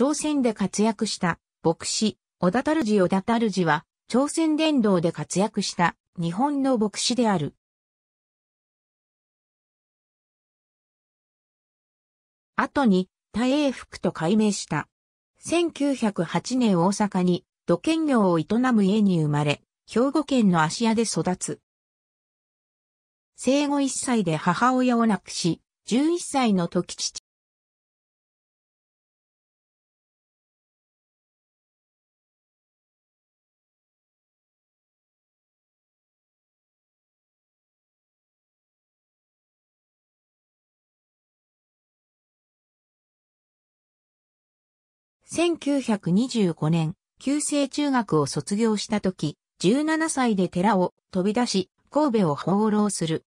朝鮮で活躍した牧師、小田樽寺小田樽寺は、朝鮮伝道で活躍した日本の牧師である。後に、大英福と改名した。1908年大阪に土建業を営む家に生まれ、兵庫県の芦屋で育つ。生後1歳で母親を亡くし、11歳の時父1925年、旧制中学を卒業した時、17歳で寺を飛び出し、神戸を放浪する。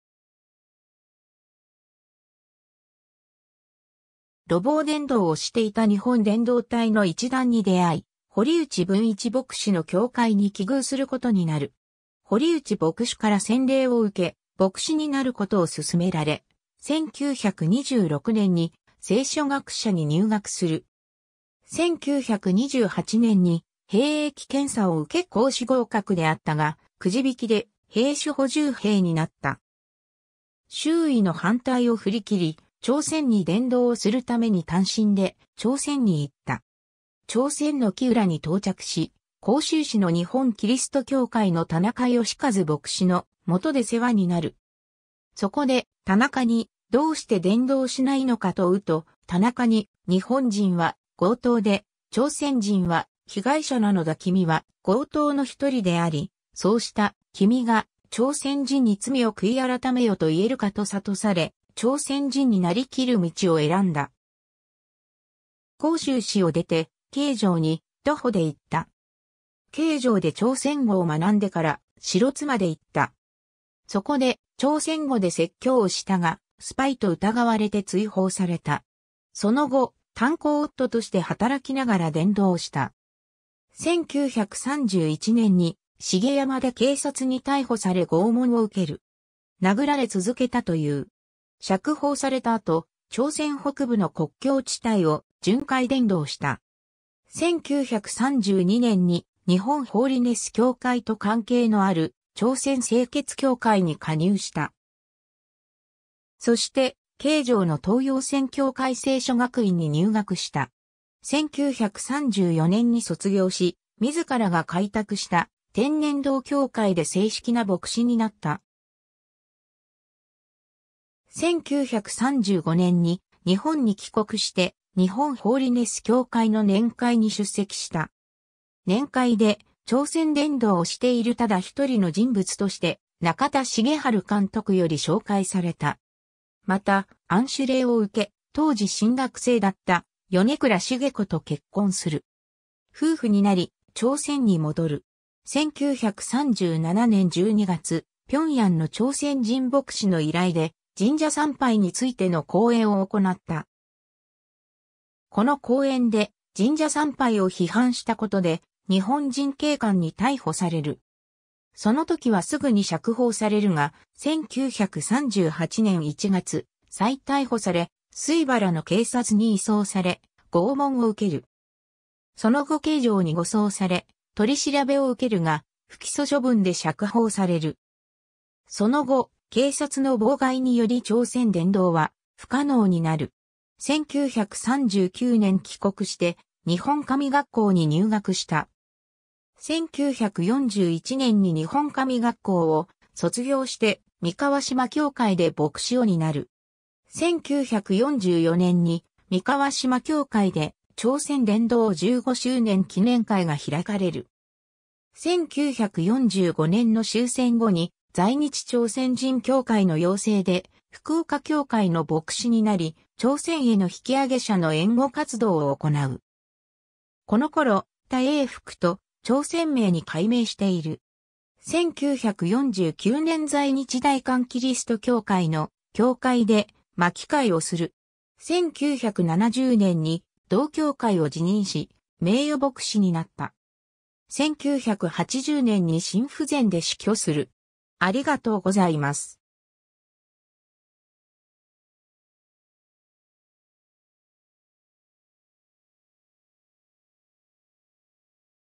路傍伝道をしていた日本伝道隊の一団に出会い、堀内文一牧師の教会に寄遇することになる。堀内牧師から洗礼を受け、牧師になることを勧められ、1926年に聖書学者に入学する。1928年に兵役検査を受け講師合格であったが、くじ引きで兵士補充兵になった。周囲の反対を振り切り、朝鮮に伝道をするために単身で朝鮮に行った。朝鮮の木浦に到着し、甲州市の日本キリスト教会の田中義和牧師の元で世話になる。そこで田中にどうして伝道しないのかと言うと、田中に日本人は強盗で、朝鮮人は被害者なのだ君は強盗の一人であり、そうした君が朝鮮人に罪を悔い改めよと言えるかと諭され、朝鮮人になりきる道を選んだ。甲州市を出て、京城に徒歩で行った。京城で朝鮮語を学んでから、白津まで行った。そこで、朝鮮語で説教をしたが、スパイと疑われて追放された。その後、炭鉱夫として働きながら伝道した。1931年に、重山で警察に逮捕され拷問を受ける。殴られ続けたという。釈放された後、朝鮮北部の国境地帯を巡回伝道した。1932年に日本ホーリネス協会と関係のある朝鮮清潔協会に加入した。そして慶城の東洋宣教会聖書学院に入学した。1934年に卒業し、自らが開拓した天然道協会で正式な牧師になった。1935年に日本に帰国して日本ホーリネス協会の年会に出席した。年会で朝鮮伝道をしているただ一人の人物として中田茂春監督より紹介された。また、暗種令を受け、当時進学生だった米倉茂子と結婚する。夫婦になり、朝鮮に戻る。1937年12月、平壌の朝鮮人牧師の依頼で、神社参拝についての講演を行った。この講演で、神社参拝を批判したことで、日本人警官に逮捕される。その時はすぐに釈放されるが、1938年1月、再逮捕され、水原の警察に移送され、拷問を受ける。その後刑場に護送され、取り調べを受けるが、不起訴処分で釈放される。その後、警察の妨害により朝鮮伝道は不可能になる。1939年帰国して日本神学校に入学した。1941年に日本神学校を卒業して三河島教会で牧師をになる。1944年に三河島教会で朝鮮連動15周年記念会が開かれる。1945年の終戦後に在日朝鮮人協会の要請で福岡協会の牧師になり、朝鮮への引き上げ者の援護活動を行う。この頃、田英福と朝鮮名に改名している。1949年在日大韓キリスト教会の教会で巻き会をする。1970年に同教会を辞任し、名誉牧師になった。1980年に心不全で死去する。ありがとうございます。